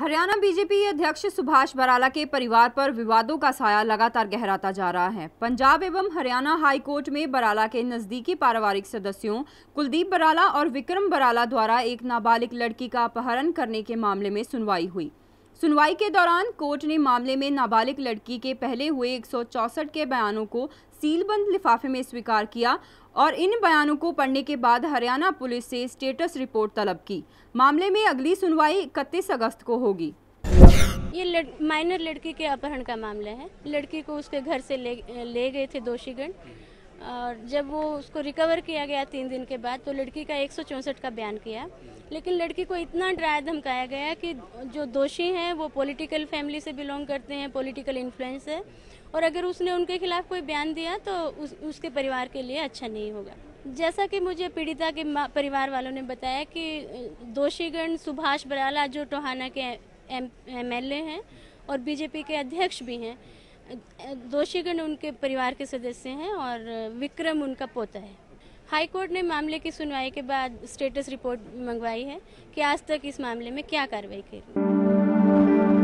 Haryana BJP अध्यक्ष सुभाष बराला के परिवार पर विवादों का साया लगातार गहराता जा रहा है पंजाब एवं हरियाणा हाई कोर्ट में बराला के नज़दीकी पारिवारिक सदस्यों कुलदीप बराला और विक्रम बराला द्वारा एक नाबालिग लड़की का अपहरण करने के मामले में सुनवाई हुई सुनवाई के दौरान कोर्ट ने मामले में नाबालिग लड़की के पहले हुए एक के बयानों को सीलबंद लिफाफे में स्वीकार किया और इन बयानों को पढ़ने के बाद हरियाणा पुलिस से स्टेटस रिपोर्ट तलब की मामले में अगली सुनवाई इकतीस अगस्त को होगी ये लड़, माइनर लड़की के अपहरण का मामला है लड़की को उसके घर से ले, ले गए थे दोषीगण और जब वो उसको रिकवर किया गया तीन दिन के बाद तो लड़की का एक का बयान किया लेकिन लड़की को इतना डराया धमकाया गया कि जो दोषी हैं वो पॉलिटिकल फैमिली से बिलोंग करते हैं पॉलिटिकल इन्फ्लुएंस है और अगर उसने उनके खिलाफ कोई बयान दिया तो उस, उसके परिवार के लिए अच्छा नहीं होगा जैसा कि मुझे पीड़िता के परिवार वालों ने बताया कि दोषीगण सुभाष बराला जो टोहाना के एम एल हैं और बीजेपी के अध्यक्ष भी हैं दोषीगण उनके परिवार के सदस्य हैं और विक्रम उनका पोता है हाई कोर्ट ने मामले की सुनवाई के बाद स्टेटस रिपोर्ट मंगवाई है कि आज तक इस मामले में क्या कार्रवाई करी